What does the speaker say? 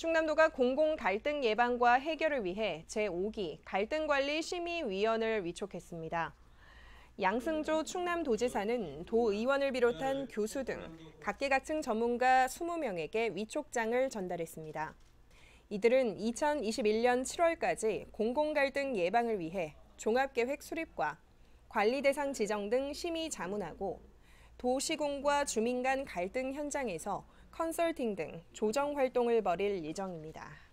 충남도가 공공 갈등 예방과 해결을 위해 제5기 갈등관리 심의위원을 위촉했습니다. 양승조 충남도지사는 도 의원을 비롯한 네. 교수 등 각계각층 전문가 20명에게 위촉장을 전달했습니다. 이들은 2021년 7월까지 공공갈등 예방을 위해 종합계획 수립과 관리 대상 지정 등 심의 자문하고 도시공과 주민 간 갈등 현장에서 컨설팅 등 조정 활동을 벌일 예정입니다.